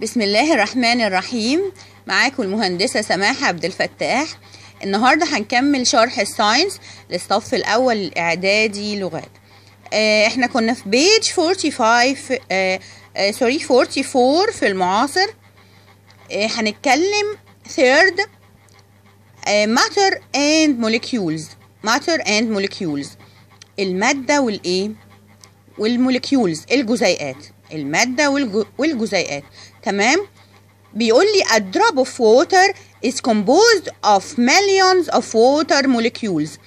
بسم الله الرحمن الرحيم معاكم المهندسة سماحة عبد الفتاح النهاردة هنكمل شرح الساينس للصف الأول الإعدادي لغات آه، احنا كنا في بيج 44 آه، آه، في المعاصر هنتكلم third ماتر matter and molecules matter and molecules المادة والإيه والمولكيولز الجزيئات المادة والجزيئات تمام بيقول لي a drop of water is composed of millions of water molecules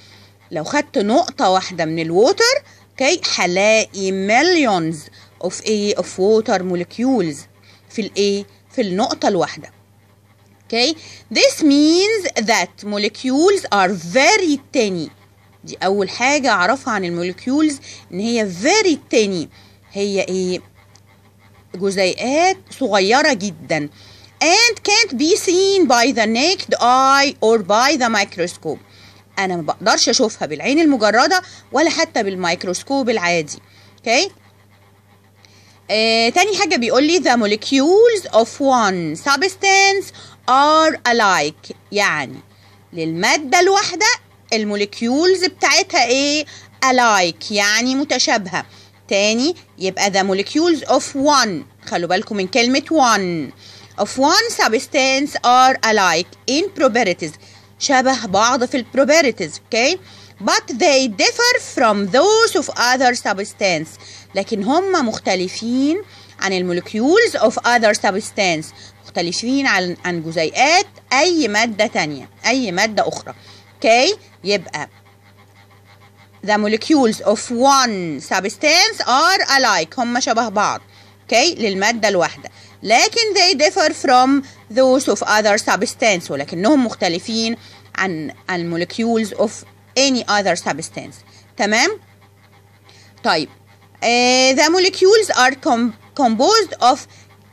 لو خدت نقطة واحدة من الووتر اوكي هلاقي millions of ايه of water molecules في الايه في النقطة الواحدة اوكي this means that molecules are very tiny دي أول حاجة أعرفها عن الموليكيولز إن هي very tiny هي إيه جزيئات صغيرة جدا and can't be seen by the naked eye or by the microscope أنا ما بقدرش أشوفها بالعين المجردة ولا حتى بالميكروسكوب العادي okay آه تاني حاجة بيقول لي the molecules of one substance are alike يعني للمادة الواحدة الموليكيولز بتاعتها ايه alike يعني متشابهة تاني يبقى the molecules of one خلوا بالكم من كلمة one of one substance are alike in properties شبه بعض في البروبرتيز okay but they differ from those of other substance لكن هم مختلفين عن المولكيولز of other substance مختلفين عن عن جزيئات اي ماده تانية اي ماده اخرى اوكي okay. يبقى the molecules of one substance are alike هم شبه بعض اوكي okay. للمادة الواحدة لكن they differ from those of other substance ولكنهم مختلفين عن المولكيولز of any other substance تمام طيب uh, the molecules are com composed of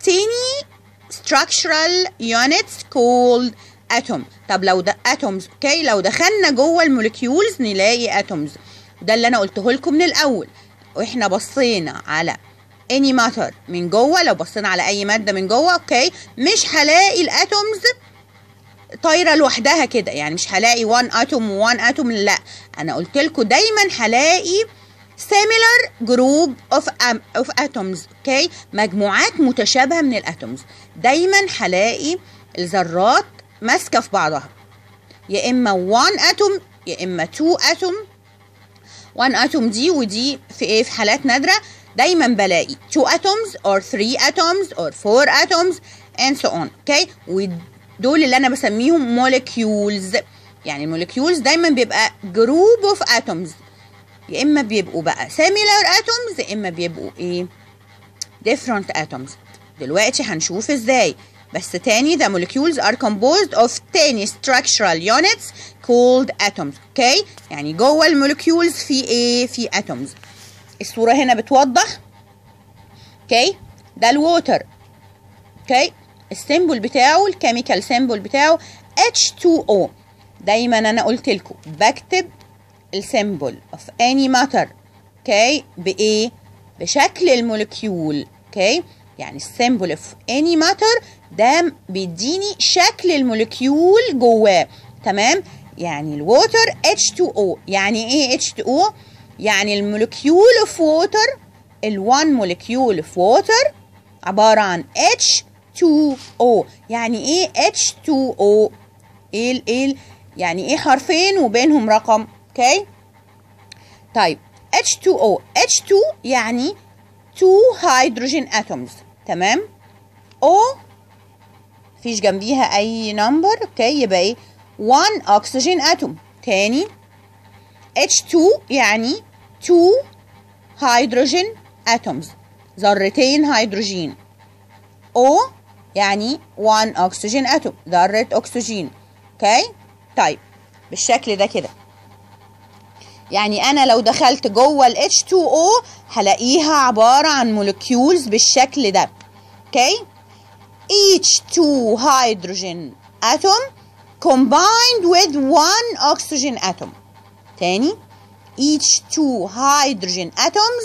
tiny structural units called atom طب لو ده atoms اوكي okay. لو دخلنا جوه المولكيولز نلاقي atoms ده اللي انا قلته لكم من الاول واحنا بصينا على اني ماتر من جوه لو بصينا على اي ماده من جوه اوكي مش هلاقي الاتومز طايره لوحدها كده يعني مش هلاقي 1 اتوم و1 اتوم لا انا قلت لكم دايما هلاقي similar group of, um, of atoms اوكي okay? مجموعات متشابهه من الاتومز دايما هلاقي الذرات ماسكه في بعضها يا اما 1 اتوم يا اما 2 اتوم وان اتوم دي ودي في ايه في حالات نادرة دايما بلاقي two atoms or three atoms or four atoms and so on اوكي ودول اللي انا بسميهم مولكيولز يعني المولكيولز دايما بيبقى جروب اوف اتومز يا اما بيبقوا بقى سيميلر اتومز يا اما بيبقوا ايه different atoms دلوقتي هنشوف ازاي بس تاني the molecules are composed of tiny structural units called atoms اوكي يعني جوه المولكيولز في ايه في atoms الصورة هنا بتوضح اوكي ده الووتر اوكي السيمبل بتاعه الكيميكال سيمبل بتاعه H2O دايما انا قلت لكم بكتب السيمبل of any matter اوكي بايه بشكل المولكيول اوكي يعني السيمبل of any matter ده بيديني شكل الموليكيول جواه تمام يعني الووتر H2O يعني ايه H2O يعني الموليكيول اوف ووتر ال1 موليكيول اوف ووتر عباره عن H2O يعني ايه H2O ايه ال ايه يعني ايه حرفين وبينهم رقم اوكي طيب H2O H2 يعني 2 هيدروجين اتومز تمام O مفيش جنبيها اي نمبر اوكي يبقى ايه 1 اكسجين اتوم تاني H2 يعني 2 هيدروجين اتومز ذرتين هيدروجين O يعني 1 اكسجين اتوم ذره اكسجين اوكي طيب بالشكل ده كده يعني انا لو دخلت جوه ال H2O هلاقيها عباره عن مولكيولز بالشكل ده اوكي each two hydrogen atom combined with one oxygen atom تاني each two hydrogen atoms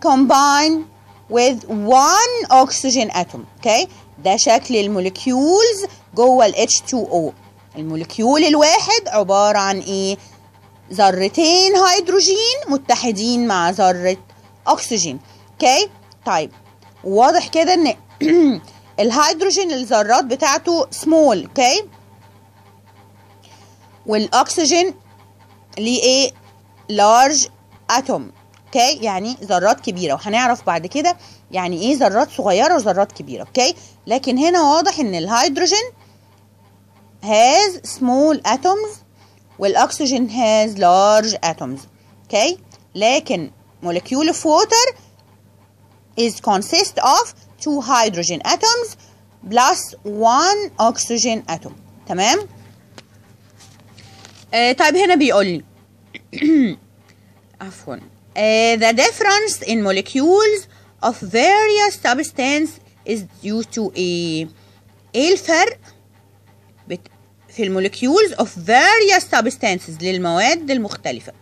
combined with one oxygen atom okay ده شكل المولكيولز جوه ال H2O المولكيول الواحد عبارة عن ايه ذرتين هيدروجين متحدين مع ذرة اكسجين اوكي okay. طيب واضح كده ان الهيدروجين الذرات بتاعته سمول اوكي والاكسجين ليه ايه لارج اتوم اوكي يعني ذرات كبيره وهنعرف بعد كده يعني ايه ذرات صغيره وذرات كبيره اوكي لكن هنا واضح ان الهيدروجين has small atoms والاكسجين has large atoms اوكي لكن مولكيول of water is consist of two hydrogen atoms plus one oxygen atom تمام آه طيب هنا بيقول لي عفوا آه the difference in molecules of various substances is due to a ايه الفرق في المولكيولز of various substances للمواد المختلفة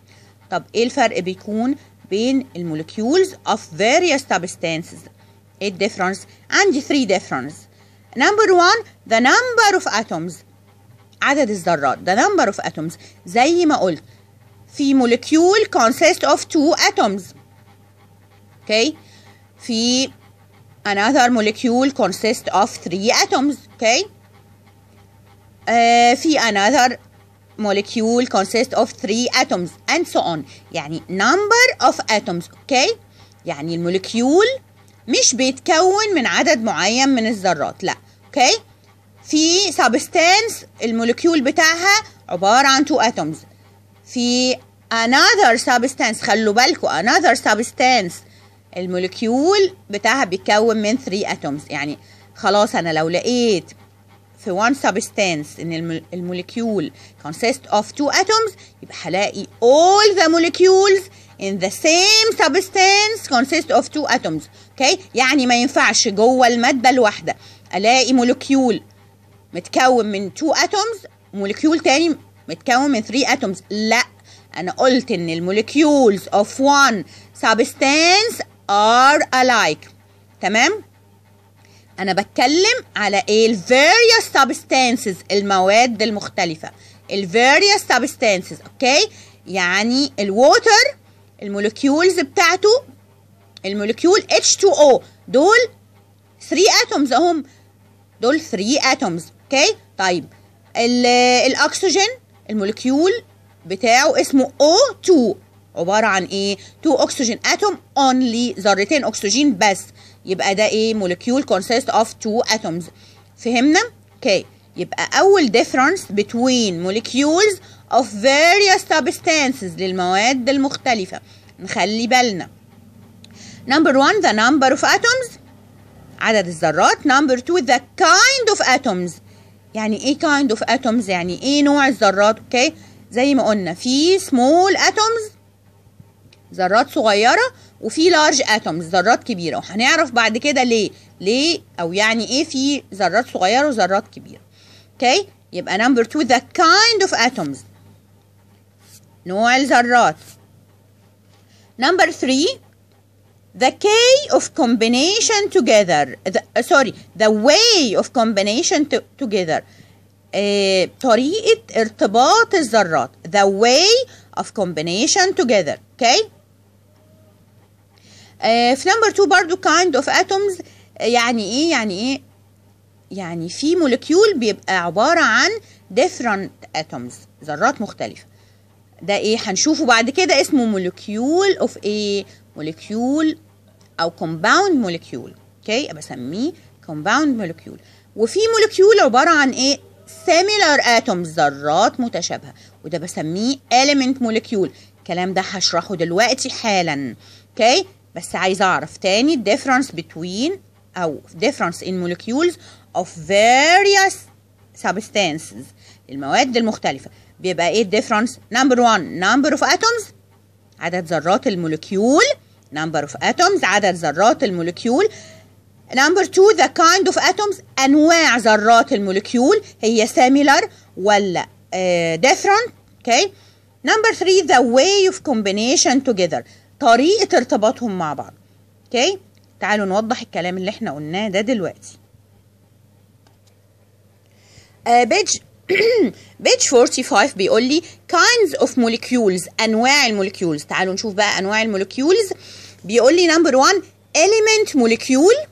طب ايه الفرق بيكون بين المولكيولز of various substances 8 difference and 3 difference number 1 the number of atoms عدد الذرات the number of atoms زي ما قلت في molecule consists of two atoms okay في another molecule consists of three atoms okay uh, في another molecule consists of three atoms and so on يعني number of atoms okay يعني molecule مش بيتكون من عدد معين من الذرات لا اوكي في سبستانس المولكيول بتاعها عباره عن تو اتومز في another substance خلوا بالكم another substance المولكيول بتاعها بيتكون من 3 اتومز يعني خلاص انا لو لقيت في one substance ان المولكيول consist of two atoms يبقى هلاقي all the molecules in the same substance consist of two atoms okay يعني ما ينفعش جوه المادة الواحدة ألاقي مولكيول متكون من two atoms مولكيول تاني متكون من 3 atoms لا أنا قلت إن المولكيولز of one substance are alike تمام أنا بتكلم على إيه الفيريوس various substances المواد المختلفة الفيريوس various substances أوكي يعني الووتر المولكيولز بتاعته المولكيول H2O دول 3 اتومز اهم دول 3 اتومز اوكي طيب الاكسجين المولكيول بتاعه اسمه O2 عبارة عن ايه 2 اكسجين اتوم اونلي ذرتين اكسجين بس يبقى ده ايه مولكيول كونسيست اوف 2 اتومز فهمنا اوكي يبقى اول difference between مولكيولز of various substances للمواد المختلفة نخلي بالنا number one the number of atoms عدد الذرات number two the kind of atoms يعني ايه kind of atoms يعني ايه نوع الذرات اوكي زي ما قلنا في small atoms ذرات صغيرة وفي large atoms ذرات كبيرة وهنعرف بعد كده ليه ليه او يعني ايه في ذرات صغيرة وذرات كبيرة اوكي okay. يبقى number two the kind of atoms نوع الذرات number three the K of combination together the, uh, sorry the way of combination to, together uh, طريقة ارتباط الذرات the way of combination together okay في number two برضو kind of atoms يعني ايه يعني ايه يعني في مولكيول بيبقى عبارة عن different atoms ذرات مختلفة ده ايه هنشوفه بعد كده اسمه مولكيول اوف ايه مولكيول او كومباوند مولكيول اوكي بسميه كومباوند مولكيول وفي مولكيول عباره عن ايه سيميلار اتوم ذرات متشابهه وده بسميه اليمنت مولكيول الكلام ده هشرحه دلوقتي حالا اوكي بس عايزه اعرف تاني difference between او difference in molecules of various substances المواد المختلفه بيبقى ايه الديفرنس نمبر 1 نمبر اوف اتومز عدد ذرات المولكيول نمبر اوف اتومز عدد ذرات المولكيول نمبر 2 ذا كايند اوف اتومز انواع ذرات المولكيول هي سيميلر ولا ديفرنت اوكي نمبر 3 ذا واي اوف كومبينيشن توجذر طريقه ارتباطهم مع بعض اوكي تعالوا نوضح الكلام اللي احنا قلناه ده دلوقتي uh, بيج 45 بيقول لي kinds of molecules انواع المولكيولز تعالوا نشوف بقى انواع المولكيولز بيقول لي نمبر 1 element molecule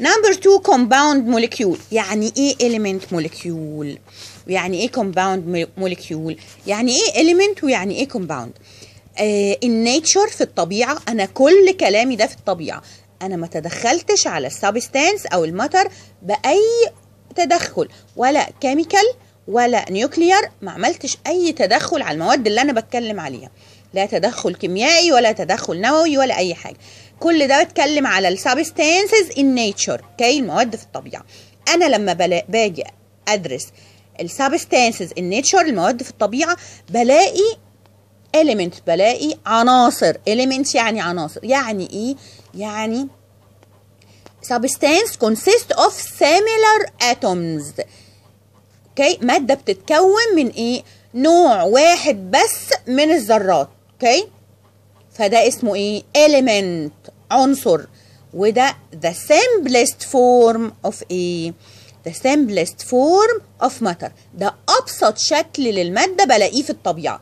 نمبر 2 compound molecule يعني ايه element molecule ويعني ايه compound molecule يعني ايه element ويعني ايه compound ان آه nature في الطبيعه انا كل كلامي ده في الطبيعه انا ما تدخلتش على السبستانس او الماتر باي تدخل ولا كيميكال ولا نيوكليير ما عملتش اي تدخل على المواد اللي انا بتكلم عليها لا تدخل كيميائي ولا تدخل نووي ولا اي حاجه كل ده بتكلم على السبستانسز ان نيتشر اوكي المواد في الطبيعه انا لما باجي ادرس السبستانسز ان نيتشر المواد في الطبيعه بلاقي element بلاقي عناصر element يعني عناصر يعني ايه يعني substance consists of similar atoms اوكي ماده بتتكون من ايه نوع واحد بس من الذرات اوكي فده اسمه ايه element عنصر وده the simplest form of ايه the simplest form of matter ده ابسط شكل للماده بلاقيه في الطبيعه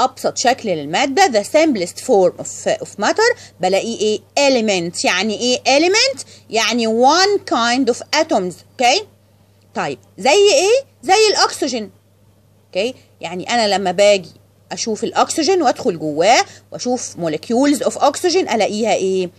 ابسط شكل للماده the simplest form of, of matter بلاقيه ايه element يعني ايه element يعني one kind of atoms اوكي okay? طيب زي ايه زي الاكسجين اوكي يعني انا لما باجي اشوف الاكسجين وادخل جواه واشوف مولكيولز اوف اكسجين الاقيها ايه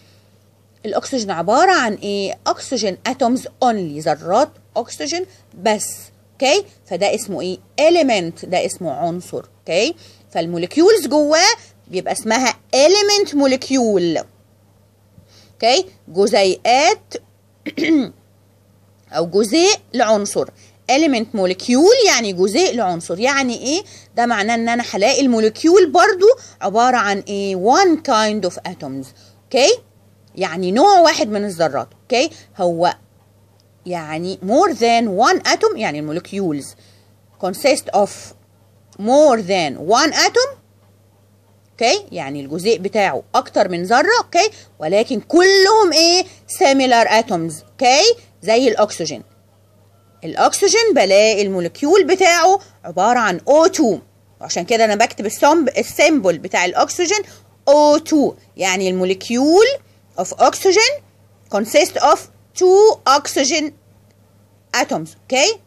الاكسجين عباره عن ايه اكسجين اتومز اونلي ذرات اكسجين بس اوكي فده اسمه ايه اليمنت ده اسمه عنصر اوكي فالمولكيولز جواه بيبقى اسمها اليمنت مولكيول اوكي جزيئات أو جزيء لعنصر element molecule يعني جزيء لعنصر يعني ايه ده معناه ان انا هلاقي المولكيول برضو عبارة عن ايه one kind of atoms اوكي okay? يعني نوع واحد من الذرات اوكي okay? هو يعني more than one atom يعني الموليكيولز consist of more than one atom اوكي okay? يعني الجزيء بتاعه اكتر من ذره اوكي okay? ولكن كلهم ايه similar atoms اوكي okay? زي الأكسجين الأكسجين بلاقي المولكيول بتاعه عبارة عن O2 وعشان كده أنا بكتب السيمبل بتاع الأكسجين O2 يعني المولكيول of oxygen consists of two oxygen atoms okay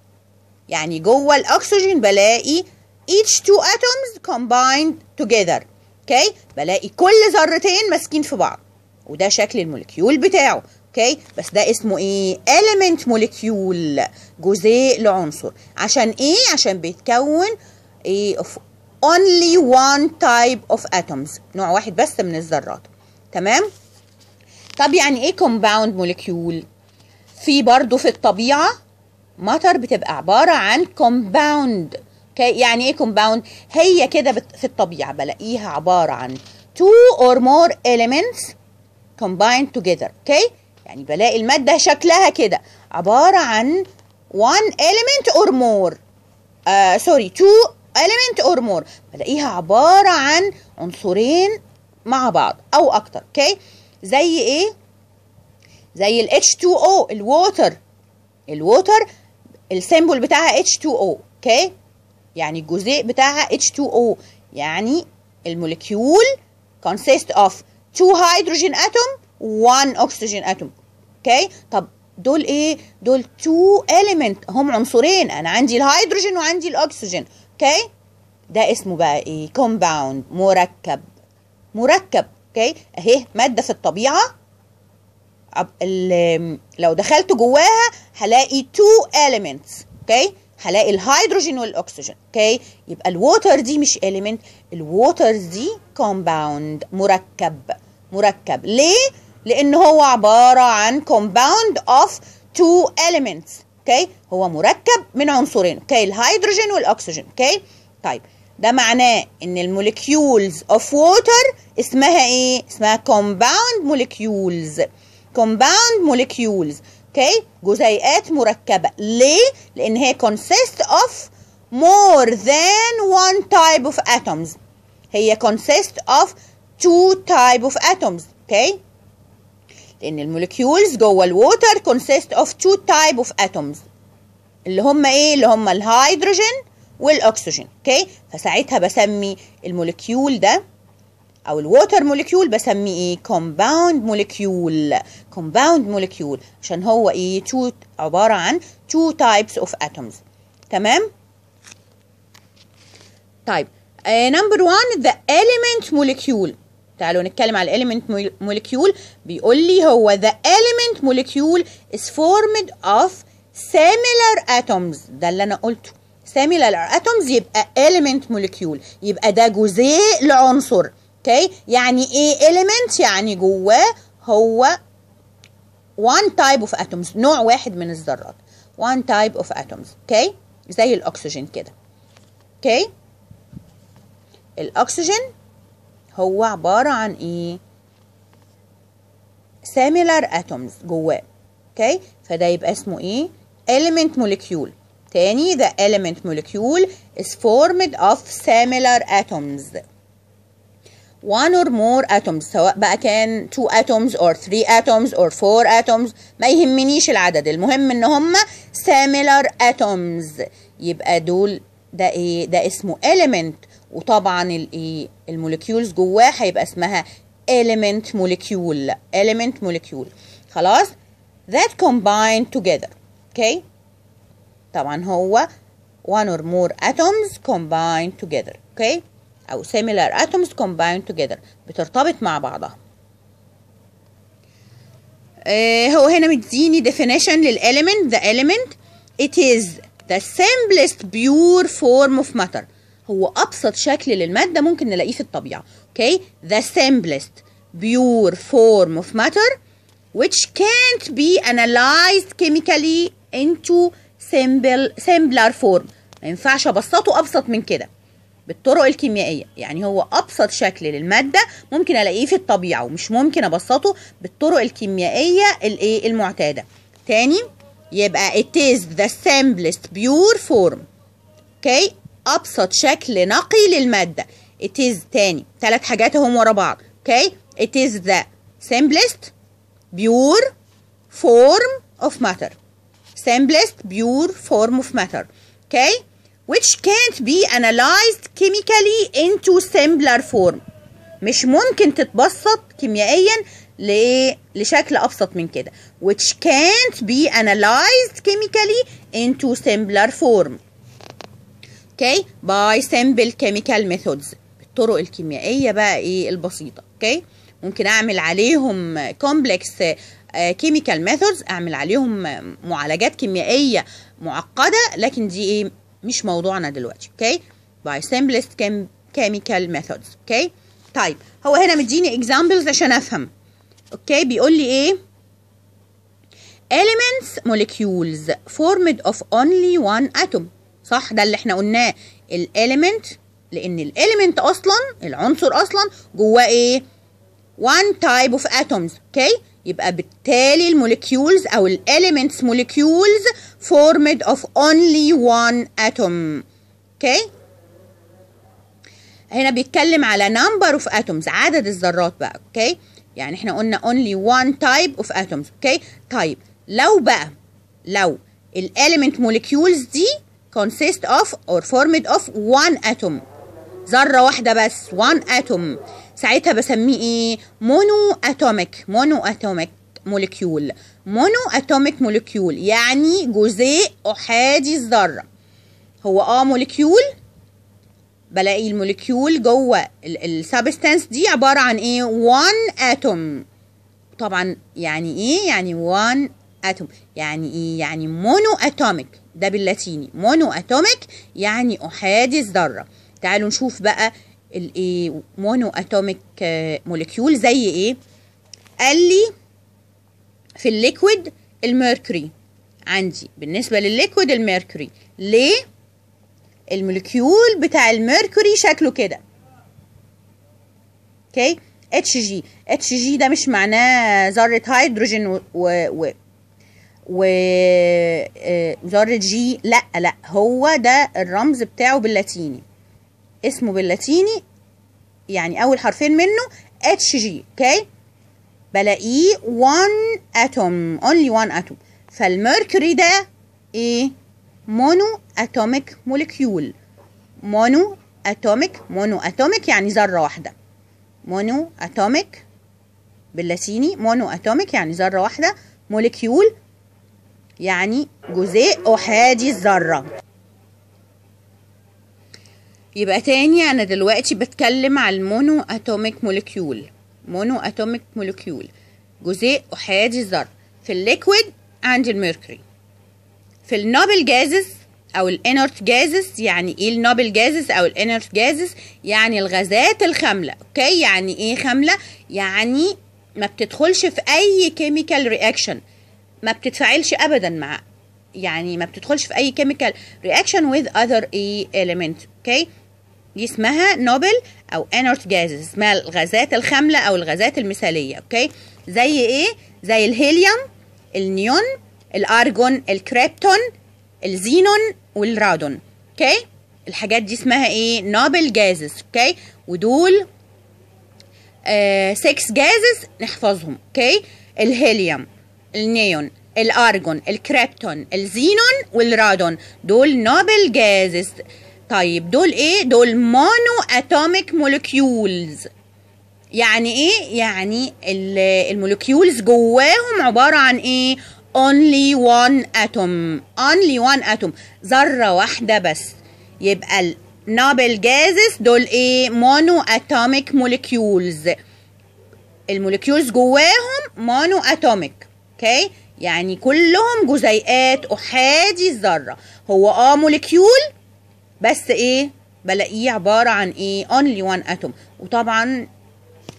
يعني جوه الأكسجين بلاقي each two atoms combined together okay بلاقي كل ذرتين ماسكين في بعض وده شكل المولكيول بتاعه اوكي بس ده اسمه ايه element molecule جزيء لعنصر عشان ايه عشان بيتكون ايه of only one type of atoms نوع واحد بس من الذرات تمام طب يعني ايه compound molecule في برضو في الطبيعة مطر بتبقى عبارة عن compound اوكي يعني ايه compound هي كده في الطبيعة بلاقيها عبارة عن two or more elements combined together okay يعني بلاقي المادة شكلها كده عبارة عن one element or more آه سوري two element or more بلاقيها عبارة عن عنصرين مع بعض أو أكتر أوكي زي إيه؟ زي ال H2O الووتر الووتر السيمبل بتاعها H2O أوكي يعني الجزيء بتاعها H2O يعني المولكيول consist of two hydrogen atom one oxygen atom اوكي طب دول ايه دول تو اليمنت هم عنصرين انا عندي الهيدروجين وعندي الاكسجين اوكي ده اسمه بقى ايه كومباوند مركب مركب اوكي اهي ماده في الطبيعه لو دخلت جواها هلاقي تو اليمنتس اوكي هلاقي الهيدروجين والاكسجين اوكي يبقى الووتر دي مش اليمنت الووتر دي كومباوند مركب مركب ليه لان هو عباره عن compound of two elements اوكي هو مركب من عنصرين اوكي الهيدروجين والاكسجين اوكي طيب ده معناه ان الموليكيولز اوف ووتر اسمها ايه اسمها compound molecules compound molecules اوكي جزيئات مركبه ليه لان هي consist of more than one type of atoms هي consist of two type of atoms اوكي لان المولكيولز جوه الووتر كونسيست اوف تو تايب اوف اتومز اللي هم ايه اللي هم الهيدروجين والاكسجين اوكي فساعتها بسمي المولكيول ده او الووتر مولكيول بسميه ايه كومباوند مولكيول كومباوند مولكيول عشان هو ايه تو عباره عن تو تايبس اوف اتومز تمام طيب نمبر 1 ذا element مولكيول تعالوا نتكلم على الاليمنت موليكيول بيقول لي هو the element molecule is formed of similar atoms ده اللي انا قلته similar atoms يبقى element molecule يبقى ده جزيء لعنصر اوكي يعني ايه element يعني جواه هو one type of atoms نوع واحد من الذرات one type of atoms اوكي زي الاكسجين كده اوكي الاكسجين هو عبارة عن إيه؟ similar atoms جواه اوكي فده يبقى اسمه ايه element molecule تاني the element molecule is formed of similar atoms one or more atoms سواء بقى كان two atoms or three atoms or four atoms ما يهمنيش العدد المهم ان هم similar atoms يبقى دول ده ايه ده اسمه element وطبعا المولكيولز جواه هيبقى اسمها element molecule element molecule خلاص that combine together okay طبعا هو one or more atoms combine together okay او similar atoms combine together بترتبط مع بعضها آه هو هنا مديني definition للelement the element it is the simplest pure form of matter هو ابسط شكل للماده ممكن نلاقيه في الطبيعه اوكي the simplest pure form of matter which can't be analyzed chemically into simple simpler form ما ينفعش ابسطه ابسط من كده بالطرق الكيميائيه يعني هو ابسط شكل للماده ممكن الاقيه في الطبيعه ومش ممكن ابسطه بالطرق الكيميائيه الايه المعتاده تاني يبقى it is the simplest pure form اوكي okay. ابسط شكل نقي للماده it is تاني ثلاث حاجات هم ورا بعض اوكي okay? it is the simplest pure form of matter simplest pure form of matter okay which can't be analyzed chemically into simpler form مش ممكن تتبسط كيميائيا لشكل ابسط من كده which can't be analyzed chemically into simpler form اوكي باي سمبل كيميكال ميثودز الطرق الكيميائيه بقى ايه البسيطه اوكي ممكن اعمل عليهم كومبلكس كيميكال ميثودز اعمل عليهم معالجات كيميائيه معقده لكن دي ايه مش موضوعنا دلوقتي اوكي باي simplest كيميكال ميثودز اوكي طيب هو هنا مديني examples عشان افهم اوكي بيقول لي ايه elements molecules formed of only one atom صح ده اللي احنا قلناه الاليمنت لان الاليمنت اصلا العنصر اصلا جواه ايه one type of atoms اوكي okay? يبقى بالتالي المولكيولز او الاليمنتس مولكيولز formed of only one atom اوكي okay? هنا بيتكلم على number of atoms عدد الذرات بقى اوكي okay? يعني احنا قلنا only one type of atoms اوكي okay? طيب لو بقى لو الاليمنت مولكيولز دي consist of or formed of one atom ذرة واحدة بس one atom ساعتها بسميه ايه مونو اتوميك مونو اتوميك موليكيول مونو اتوميك موليكيول يعني جزيء أحادي الذرة هو اه مولكيول بلاقي المولكيول جوه السبستانس دي عبارة عن ايه one atom طبعا يعني ايه يعني one atom يعني ايه يعني مونو اتوميك ده باللاتيني مونو اتوميك يعني احادي الذره تعالوا نشوف بقى الايه مونو اتوميك آه، موليكيول زي ايه قال لي في الليكويد الميركوري عندي بالنسبه للليكويد الميركوري ليه الموليكيول بتاع الميركوري شكله كده اوكي اتش جي اتش جي ده مش معناه ذره هيدروجين و, و... وزار آه، جي لا لا هو ده الرمز بتاعه باللاتيني اسمه باللاتيني يعني اول حرفين منه اتش جي اوكي بلاقيه 1 اتوم اونلي 1 اتوم فالمركوري ده ايه مونو اتوميك موليكيول مونو اتوميك مونو اتوميك يعني ذره واحده مونو اتوميك باللاتيني مونو اتوميك يعني ذره واحده موليكيول يعني جزيء أحادي الذرة يبقى تاني أنا دلوقتي بتكلم على المونو أتوميك مولكيول مونو أتوميك مولكيول جزيء أحادي الذرة في الليكويد عندي الميركوري في النوبل جازز أو الانرت جازز يعني إيه النوبل جازز أو الانرت جازز يعني الغازات الخاملة أوكي يعني إيه خاملة يعني ما بتدخلش في أي كيميكال رياكشن ما بتتفاعلش ابدا مع يعني ما بتدخلش في اي كيميكال رياكشن with other اي e element اوكي دي اسمها نوبل او انرت جازز اسمها الغازات الخامله او الغازات المثاليه اوكي زي ايه زي الهيليوم النيون الارجون الكريبتون الزينون والرادون اوكي الحاجات دي اسمها ايه نوبل جازز اوكي ودول 6 آه جازز نحفظهم اوكي الهيليوم النيون الارجون الكريبتون الزينون والرادون دول نوبل جازز طيب دول ايه دول مونو اتوميك مولكيولز يعني ايه يعني المولكيولز جواهم عباره عن ايه only one atom only one atom ذره واحده بس يبقى النوبل جازز دول ايه مونو اتوميك مولكيولز المولكيولز جواهم مونو اتوميك اوكي يعني كلهم جزيئات احادي الذره هو اه موليكيول بس ايه بلاقيه عباره عن ايه اونلي وان اتوم وطبعا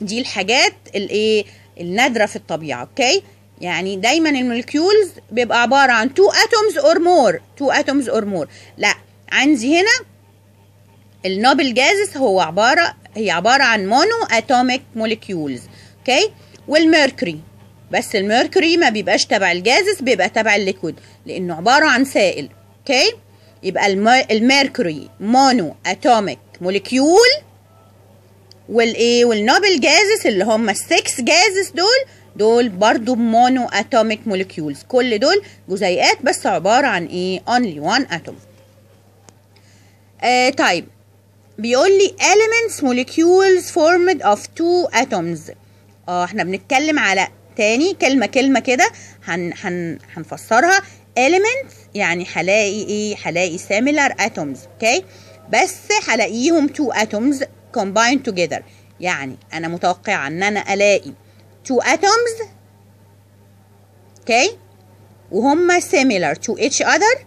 دي الحاجات الايه النادره في الطبيعه اوكي يعني دايما الموليكيولز بيبقى عباره عن تو اتومز اور مور تو اتومز اور مور لا عندي هنا النوبل جازس هو عباره هي عباره عن مونو اتوميك موليكيولز اوكي والميركوري بس الميركوري ما بيبقاش تبع الجازس بيبقى تبع الليكويد لانه عباره عن سائل اوكي يبقى الميركوري مونو اتوميك موليكيول والايه والنوبل جازس اللي هم السكس جازس دول دول برضو مونو اتوميك موليكيولز كل دول جزيئات بس عباره عن ايه اونلي وان اتوم آه طيب بيقول لي elements molecules formed of two atoms اه احنا بنتكلم على تاني كلمه كلمه كده هن هن هنفسرها elements يعني هلاقي ايه هلاقي similar atoms اوكي okay? بس هلاقيهم two atoms combined together يعني انا متوقعه ان انا الاقي two atoms اوكي okay? وهم similar to each other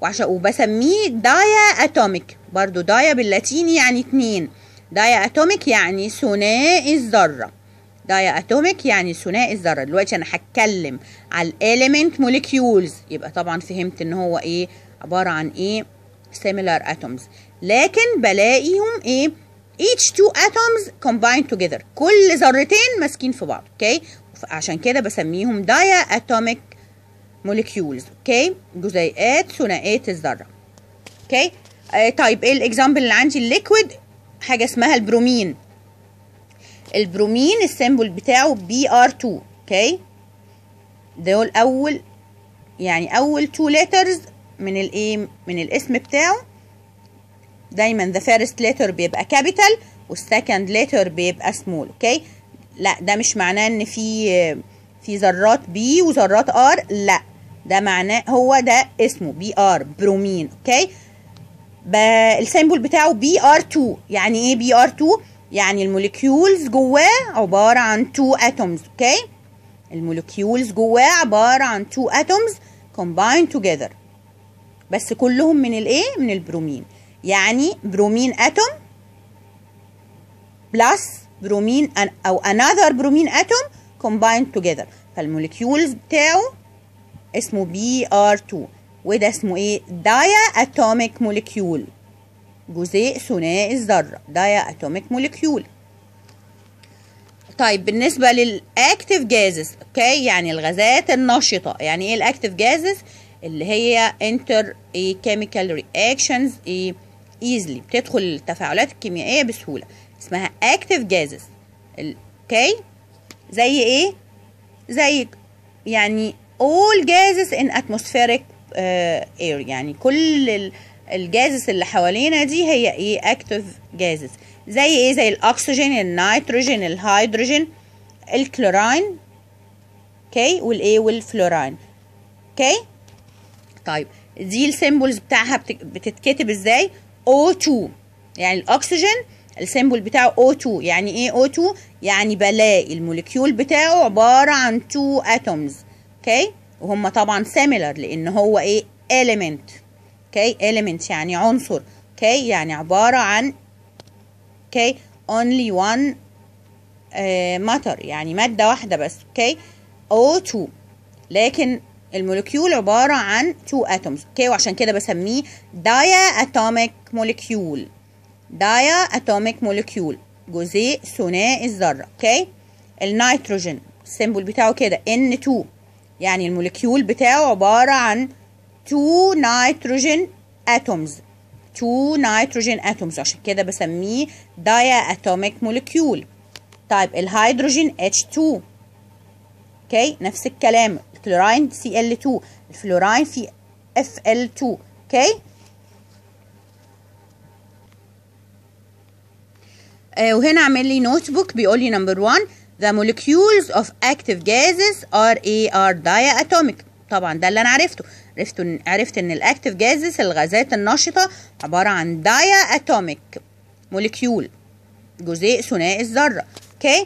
وعشان وبسميه دايا اتوميك برضو دايا باللاتيني يعني اتنين دايا اتوميك يعني ثنائي الذره دايا اتوميك يعني ثنائي الذره دلوقتي انا هتكلم على الاليمنت موليكيولز يبقى طبعا فهمت ان هو ايه عباره عن ايه سيميلار اتومز لكن بلاقيهم ايه each two atoms combined together كل ذرتين ماسكين في بعض اوكي عشان كده بسميهم دايا اتوميك موليكيولز اوكي جزيئات ثنائيه الذره اوكي آه طيب ايه الاكزامبل اللي عندي الليكويد حاجه اسمها البرومين البرومين السيمبل بتاعه بي ار 2 اوكي دول اول يعني اول تو ليترز من الايه من الاسم بتاعه دايما ذا فيرست ليتر بيبقى كابيتال والسكند ليتر بيبقى سمول اوكي لا ده مش معناه ان في في ذرات بي وذرات ار لا ده معناه هو ده اسمه بي ار برومين اوكي السيمبل بتاعه بي ار 2 يعني ايه بي ار 2 يعني الموليكيولز جواه عبارة عن تو اتومز اوكي المولكيولز الموليكيولز جواه عبارة عن تو اتومز كومباين together بس كلهم من الايه من البرومين يعني برومين اتوم بلس برومين او انذر برومين اتوم كومباين توجذر فالموليكيولز بتاعه اسمه بي ار 2 وده اسمه ايه دايا اتوميك موليكيول جزيء ثنائي الذرة دايا اتوميك موليكيول طيب بالنسبة للاكتف جازز أوكي يعني الغازات النشطة يعني إيه الاكتف جازز اللي هي انتر كيميكال رياكشنز ايزلي بتدخل التفاعلات الكيميائية بسهولة اسمها اكتف جازز أوكي زي إيه؟ زي يعني all gases in atmospheric uh, air يعني كل ال الجازس اللي حوالينا دي هي ايه اكتف جازس زي ايه زي الاكسجين النيتروجين الهيدروجين الكلوراين اوكي والايه والفلوراين اوكي طيب دي السيمبلز بتاعها بتتكتب ازاي O2 يعني الاكسجين السيمبل بتاعه O2 يعني ايه O2 يعني بلاقي الموليكيول بتاعه عبارة عن 2 اتومز اوكي وهم طبعا سيميلر لان هو ايه element اوكي element يعني عنصر اوكي يعني عبارة عن اوكي only one آه، matter يعني مادة واحدة بس اوكي O2 لكن المولكيول عبارة عن two atoms اوكي وعشان كده بسميه diatomic molecule diatomic molecule جزيء ثنائي الذرة اوكي النيتروجين السيمبل بتاعه كده N2 يعني المولكيول بتاعه عبارة عن two nitrogen atoms two nitrogen atoms عشان كده بسميه diatomic molecule طيب الهيدروجين H2 اوكي نفس الكلام الكلوراين Cl2 الفلوراين في Fl2 اوكي وهنا عامل لي نوت بوك بيقول لي نمبر 1 the molecules of active gases are a are diatomic طبعا ده اللي انا عرفته عرفت عرفت ان الاكتف جازس الغازات النشطه عباره عن دايا اتوميك موليكيول جزيء ثنائي الذره اوكي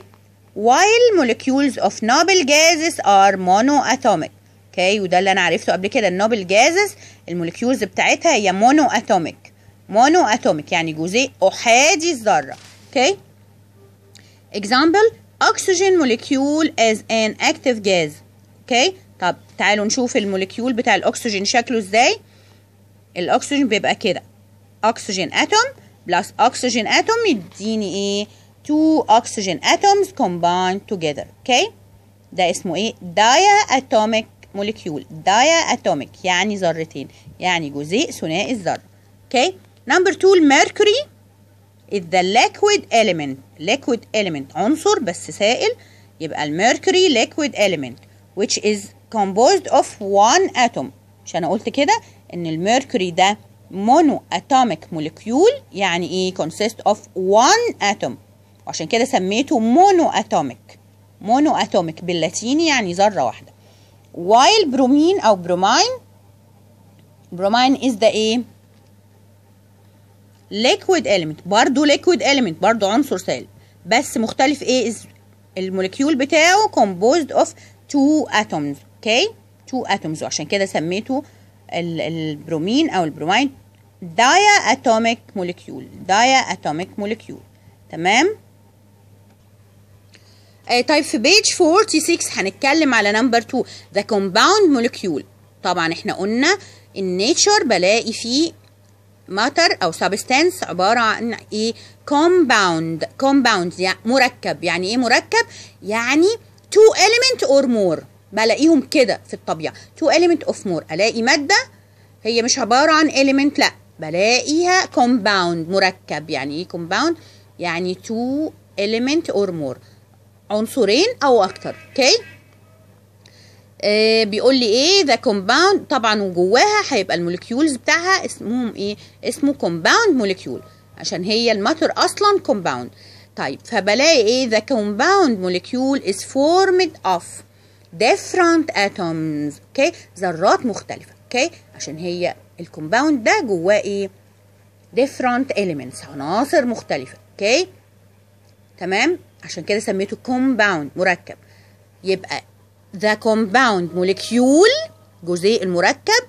وايل while molecules of noble gases are monoatomic اوكي وده اللي انا عرفته قبل كده النوبل جازز الموليكيولز بتاعتها هي مونو اتوميك مونو اتوميك يعني جزيء احادي الذره اوكي example oxygen molecule as an active gas اوكي تعالوا نشوف الموليكيول بتاع الاكسجين شكله ازاي الاكسجين بيبقى كده اكسجين اتوم بلس اكسجين اتوم يديني ايه تو اكسجين اتومز كومباين توجذر اوكي ده اسمه ايه دايا اتوميك موليكيول دايا اتوميك يعني ذرتين يعني جزيء ثنائي الذره اوكي نمبر 2 الميركوري is the liquid element liquid element عنصر بس سائل يبقى الميركوري liquid element which is composed of one atom مش انا قلت كده ان الميركوري ده مونو أتوميك molecule يعني ايه consist of one atom وعشان كده سميته مونو أتوميك مونو أتوميك باللاتيني يعني ذره واحده while bromine او برومين برومين is the ايه liquid element برضو liquid element برضو عنصر سائل بس مختلف ايه المولكيول بتاعه composed of two atoms اوكي تو اتومز وعشان كده سميته البرومين او البروماين دايا اتوميك موليكيول دايا اتوميك موليكيول تمام اي آه، طيب في بيج 46 هنتكلم على نمبر 2 ذا كومباوند موليكيول طبعا احنا قلنا النيتشر بلاقي فيه ماتر او سبستانس عباره عن ايه كومباوند كومباوند يعني مركب يعني ايه مركب يعني two element or more بلاقيهم كده في الطبيعه تو element اوف مور الاقي ماده هي مش عباره عن اليمنت لا بلاقيها compound مركب يعني ايه compound يعني تو element or more عنصرين او اكتر اوكي okay? آه بيقول لي ايه ذا كومباوند طبعا وجواها هيبقى الموليكيولز بتاعها اسمهم ايه اسمه كومباوند مولكيول عشان هي الماتر اصلا كومباوند طيب فبلاقي ايه ذا كومباوند مولكيول از فورمد اوف different atoms اوكي ذرات مختلفه اوكي عشان هي الكومباوند ده جواه ايه different elements عناصر مختلفه اوكي تمام عشان كده سميته كومباوند مركب يبقى the compound molecule جزيء المركب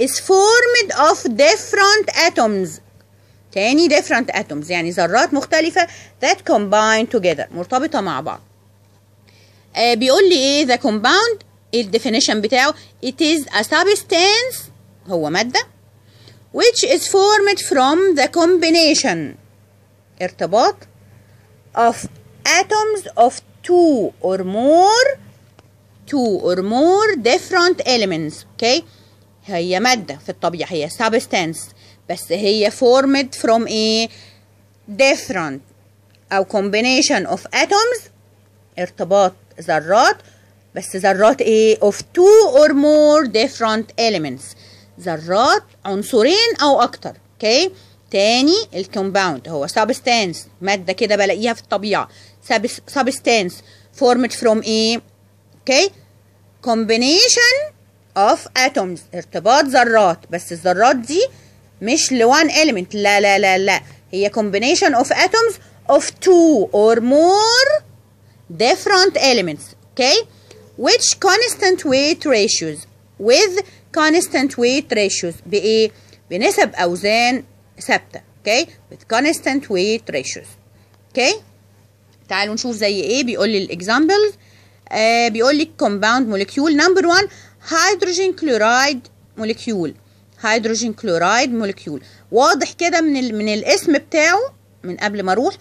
is formed of different atoms تاني different atoms يعني ذرات مختلفة that combine together مرتبطة مع بعض آه بيقول لي ايه ذا كومباوند الديفينيشن بتاعه it is a substance هو ماده which is formed from the combination ارتباط of atoms of two or more two or more different elements okay هي مادة في الطبيعة هي substance بس هي formed from ايه different او combination of atoms ارتباط ذرات بس ذرات ايه of two or more different elements ذرات عنصرين او اكتر اوكي okay. تاني الكومباوند هو substance مادة كده بلاقيها في الطبيعة substance formed from ايه اوكي okay. combination of atoms ارتباط ذرات بس الذرات دي مش لوان element لا لا لا لا هي combination of atoms of two or more different elements okay which constant weight ratios with constant weight ratios بإيه بنسب أوزان ثابتة okay with constant weight ratios okay تعالوا نشوف زي إيه بيقول لي الإكزامبلز آه بيقول لي compound molecule number 1 hydrogen chloride molecule hydrogen chloride molecule واضح كده من من الاسم بتاعه من قبل ما اروح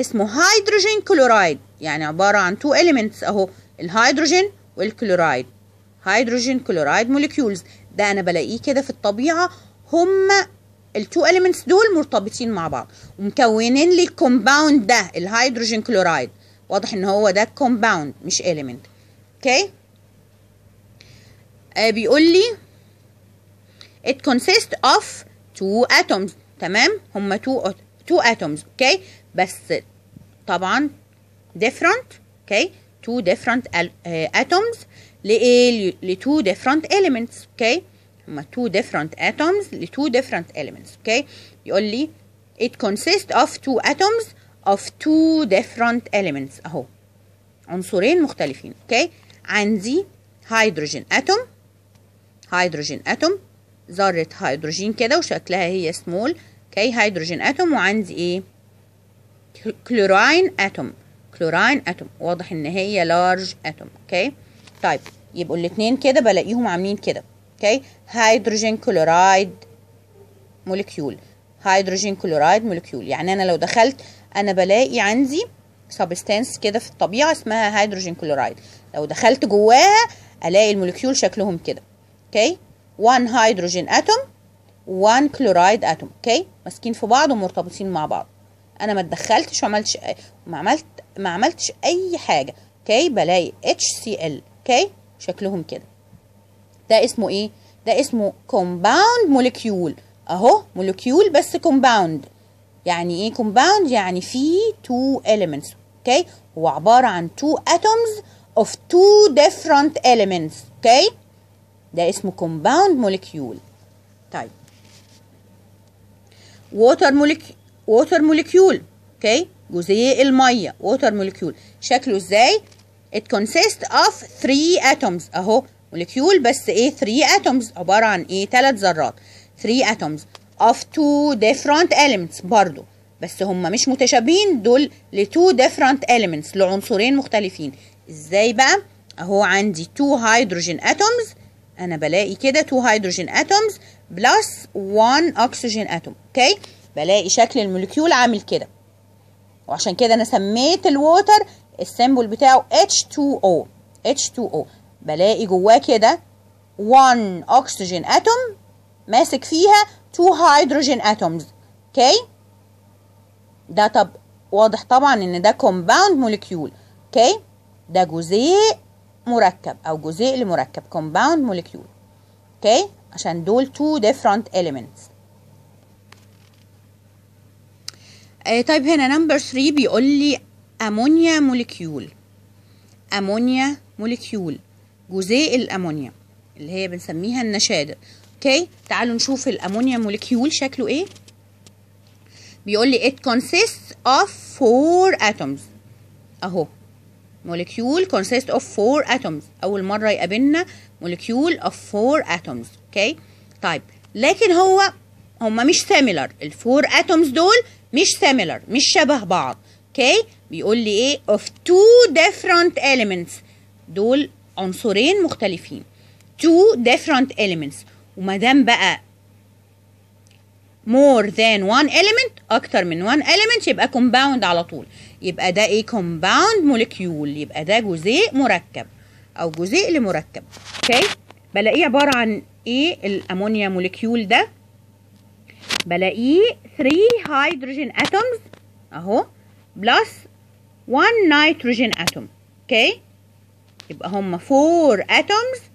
اسمه هيدروجين كلورايد يعني عبارة عن تو اليمنتس اهو الهيدروجين والكلورايد هيدروجين كلورايد موليكيولز ده انا بلاقيه كده في الطبيعة هما التو اليمنتس دول مرتبطين مع بعض ومكونين لي الكومباوند ده الهيدروجين كلورايد واضح ان هو ده كومباوند مش اليمنت اوكي آه، بيقول لي it consists of two atoms تمام هما two two atoms اوكي بس طبعا different okay two different atoms لإيه لتو different elements okay هما two different atoms لتو different elements okay يقول لي it consists of two atoms of two different elements اهو عنصرين مختلفين okay. عندي hydrogen atom hydrogen atom ذره هيدروجين كده وشكلها هي سمول اوكي okay. هيدروجين اتوم وعندي ايه كلوراين اتوم كلوراين اتوم واضح ان هي لارج اتوم اوكي طيب يبقوا الاثنين كده بلاقيهم عاملين كده اوكي هيدروجين كلورايد مولكيول هيدروجين كلورايد مولكيول يعني انا لو دخلت انا بلاقي عندي سبستانس كده في الطبيعه اسمها هيدروجين كلورايد لو دخلت جواها الاقي المولكيول شكلهم كده اوكي 1 هيدروجين اتوم 1 كلورايد اتوم اوكي ماسكين في بعض ومرتبطين مع بعض انا ما اتدخلتش وما عملتش ما عملت ما عملتش اي حاجه اوكي بلاقي اتش سي ال اوكي شكلهم كده ده اسمه ايه ده اسمه كومباوند موليكيول اهو موليكيول بس كومباوند يعني ايه كومباوند يعني فيه تو elements اوكي هو عباره عن تو اتومز اوف تو ديفرنت اليمنتس اوكي ده اسمه كومباوند موليكيول طيب ووتر موليكيول ووتر موليكيول اوكي جزيء الميه ووتر موليكيول شكله ازاي ات كونسيست اوف 3 اتومز اهو موليكيول بس ايه 3 اتومز عباره عن ايه 3 ذرات 3 اتومز اوف تو ديفرنت اليمنتس برضو بس هم مش متشابهين دول لتو ديفرنت اليمنتس لعنصرين مختلفين ازاي بقى اهو عندي two هيدروجين اتومز انا بلاقي كده two هيدروجين اتومز بلس one اكسجين اتوم اوكي okay? بلاقي شكل الموليكيول عامل كده وعشان كده انا سميت الووتر السيمبل بتاعه H2O H2O بلاقي جواه كده 1 اكسجين اتوم ماسك فيها 2 هيدروجين اتومز اوكي ده طب واضح طبعا ان ده كومباوند موليكيول اوكي ده جزيء مركب او جزيء لمركب كومباوند موليكيول اوكي عشان دول two different elements آه طيب هنا نمبر 3 بيقول لي امونيا موليكيول امونيا موليكيول جزيء الامونيا اللي هي بنسميها النشاده اوكي تعالوا نشوف الامونيا موليكيول شكله ايه بيقول لي it consists of four atoms اهو موليكيول consists of four atoms اول مره يقابلنا موليكيول of four atoms اوكي طيب لكن هو هما مش سيميلر الفور اتومز دول مش similar مش شبه بعض اوكي okay. بيقول لي ايه of two different elements دول عنصرين مختلفين two different elements وما دام بقى more than one element اكتر من one element يبقى compound على طول يبقى ده ايه compound molecule يبقى ده جزيء مركب او جزيء لمركب اوكي okay. بلاقيه عباره عن ايه الامونيا موليكيول ده بلاقيه 3 هيدروجين اتومز اهو بلس 1 نيتروجين اتوم اوكي يبقى هم 4 اتومز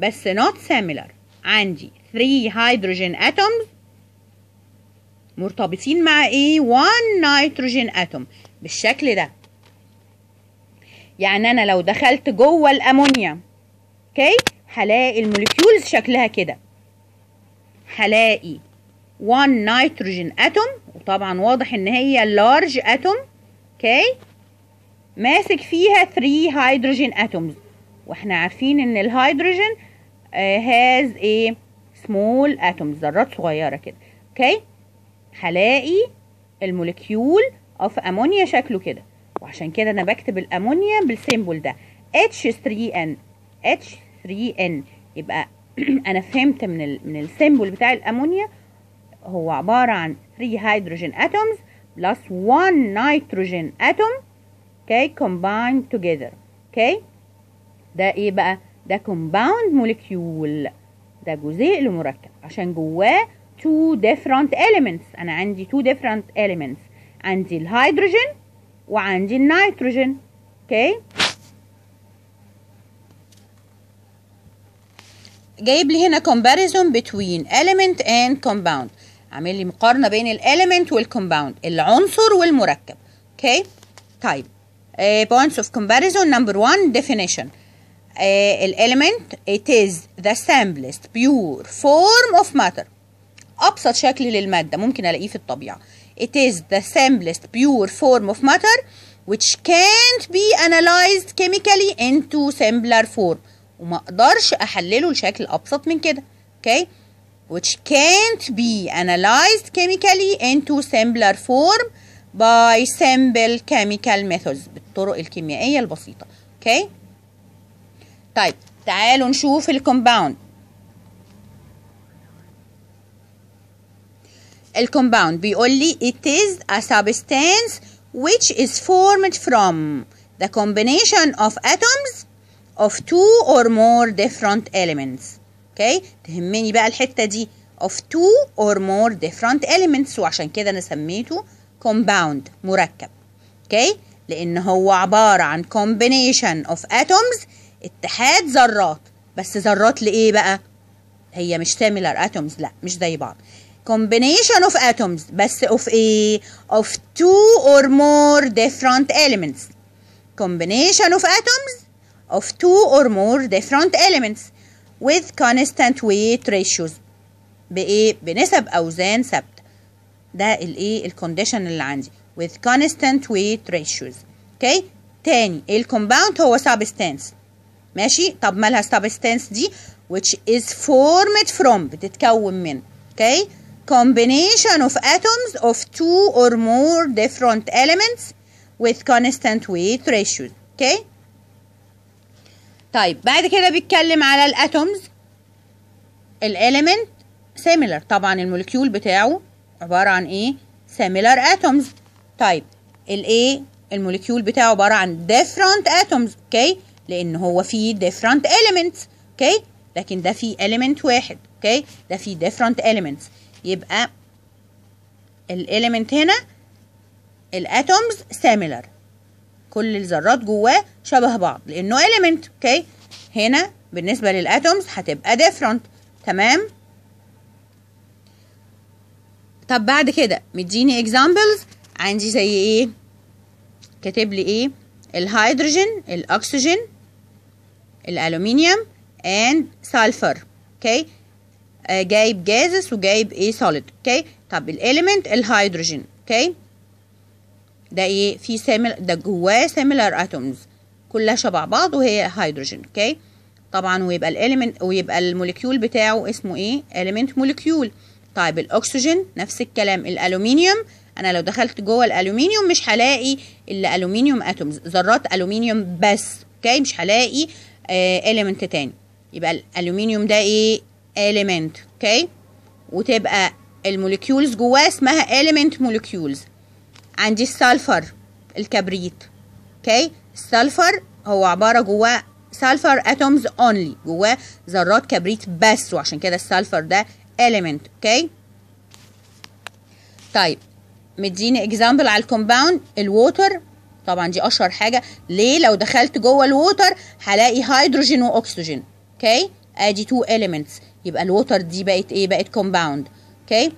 بس نوت سيميلر عندي 3 هيدروجين اتومز مرتبطين مع ايه 1 نيتروجين اتوم بالشكل ده يعني انا لو دخلت جوه الامونيا اوكي هلاقي الموليكيولز شكلها كده هلاقي 1 نيتروجين اتوم وطبعا واضح ان هي لارج اتوم اوكي ماسك فيها 3 هيدروجين اتومز واحنا عارفين ان الهيدروجين هاز ايه سمول اتومز ذرات صغيره كده اوكي هلاقي الموليكيول اوف امونيا شكله كده وعشان كده انا بكتب الامونيا بالسيمبل ده H3N H3N يبقى انا فهمت من ال من السيمبل بتاع الامونيا هو عبارة عن 3 hydrogen atoms plus 1 nitrogen atom okay combined together okay ده ايه بقى ده compound molecule ده جزيء لمركب عشان جواه two different elements انا عندي two different elements عندي الهيدروجين وعندي النيتروجين okay. جايب لي هنا comparison between element and compound عامل لي مقارنه بين الاليمنت والكومباوند العنصر والمركب اوكي طيب points of comparison نمبر 1 definition الاليمنت ات از is the simplest pure form of matter أبسط شكل للمادة ممكن ألاقيه في الطبيعة it is the simplest pure form of matter which can't be analyzed chemically into simpler form وما أقدرش أحلله لشكل أبسط من كده okay which can't be analyzed chemically into simpler form by simple chemical methods بالطرق الكيميائية البسيطة okay طيب تعالوا نشوف الكومباوند الكومباوند بيقول لي it is a substance which is formed from the combination of atoms of two or more different elements اوكي تهمني بقى الحته دي of two or more different elements وعشان كده انا سميته compound مركب اوكي لان هو عباره عن combination of atoms اتحاد ذرات بس ذرات لايه بقى هي مش similar atoms لا مش زي بعض combination of atoms بس of ايه of two or more different elements combination of atoms of two or more different elements with constant weight ratios بايه بنسب اوزان ثابته ده الايه الكونديشن اللي عندي with constant weight ratios okay. تاني الكومباوند هو substance ماشي طب مالها substance دي which is formed from بتتكون من okay. combination of atoms of two or more different elements with constant weight ratios okay. طيب بعد كده بيتكلم على الاتومز الاليمنت سيميلر طبعا المولكيول بتاعه عباره عن ايه سيميلر اتومز طيب الايه المولكيول بتاعه عباره عن ديفرنت اتومز اوكي لان هو فيه ديفرنت اليمنتس اوكي لكن ده فيه اليمنت واحد اوكي ده فيه ديفرنت اليمنتس يبقى الاليمنت هنا الاتومز سيميلر كل الذرات جواه شبه بعض لانه element اوكي okay. هنا بالنسبه للاتومز هتبقى different تمام طب بعد كده مديني examples عندي زي ايه كاتب لي ايه الهيدروجين الاكسجين الالومنيوم and sulfur اوكي آه، جايب gases وجايب ايه solid اوكي طب الاليمنت الهيدروجين اوكي ده ايه في سامل ده جواه سيميلار اتومز كلها شبه بعض وهي هيدروجين اوكي okay. طبعا ويبقى الاليمنت ويبقى الموليكيول بتاعه اسمه ايه اليمنت موليكيول طيب الاكسجين نفس الكلام الالومنيوم انا لو دخلت جوه الالومنيوم مش هلاقي الا الومنيوم اتومز ذرات الومنيوم بس اوكي مش هلاقي اليمنت آه تاني يبقى الالومنيوم ده ايه اليمنت اوكي وتبقى الموليكيولز جواه اسمها اليمنت موليكيولز عندي السلفر الكبريت اوكي السلفر هو عباره جواه سلفر اتومز اونلي جواه ذرات كبريت بس وعشان كده السلفر ده element اوكي طيب مديني اكزامبل على الكومباوند الووتر طبعا دي اشهر حاجه ليه لو دخلت جوه الووتر هلاقي هيدروجين واكسجين اوكي ادي تو اليمنتس يبقى الووتر دي بقت ايه بقت كومباوند اوكي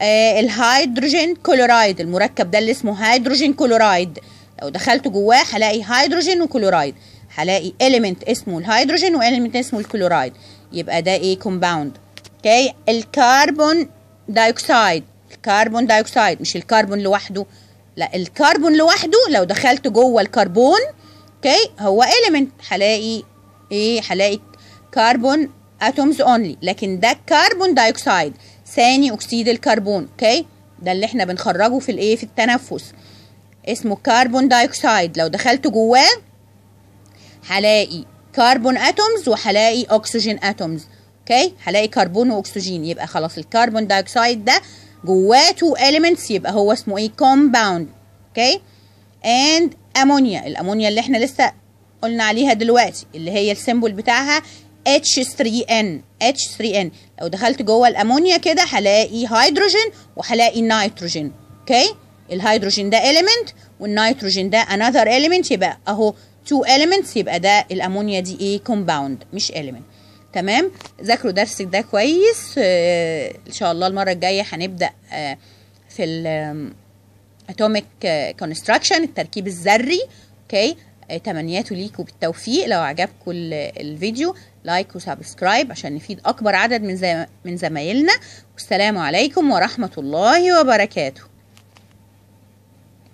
آه، الهيدروجين كلورايد المركب ده اللي اسمه هيدروجين كلورايد لو دخلت جواه هلاقي هيدروجين وكلورايد هلاقي اليمنت اسمه الهيدروجين واليمنت اسمه الكلورايد يبقى ده ايه كومباوند اوكي الكربون دايوكسيد الكربون دايوكسيد مش الكربون لوحده لا الكربون لوحده لو دخلت جوه الكربون اوكي هو اليمنت هلاقي ايه هلاقي كربون اتومز اونلي لكن ده كربون دايوكسيد ثاني اكسيد الكربون اوكي ده اللي احنا بنخرجه في الايه في التنفس اسمه كربون دايوكسيد لو دخلت جواه هلاقي كربون اتومز وهلاقي اكسجين اتومز اوكي هلاقي كربون واكسجين يبقى خلاص الكربون دايوكسيد ده جواه تو اليمنتس يبقى هو اسمه ايه كومباوند اوكي اند امونيا الامونيا اللي احنا لسه قلنا عليها دلوقتي اللي هي السيمبل بتاعها H3N H3N لو دخلت جوه الامونيا كده هلاقي هيدروجين وهلاقي نيتروجين اوكي الهيدروجين ده element والنيتروجين ده another element يبقى اهو two elements يبقى ده الامونيا دي ايه compound مش element تمام ذاكروا درسك ده كويس آه ان شاء الله المره الجايه هنبدا آه في الاتوميك كونستراكشن آه، التركيب الذري اوكي آه، تمنياته ليكم بالتوفيق لو عجبكم الفيديو لايك وسبسكرايب عشان نفيد أكبر عدد من زم... من زمايلنا والسلام عليكم ورحمة الله وبركاته